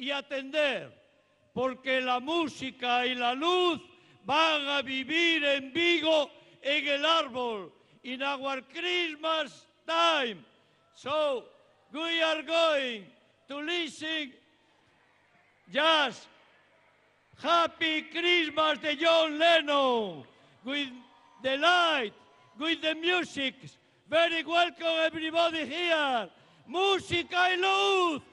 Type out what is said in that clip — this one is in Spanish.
y atender, porque la música y la luz van a vivir en Vigo en el árbol, in our Christmas time. So we are going to listen just Happy Christmas de John Lennon with the light, with the music. Very welcome everybody here. Música y luz.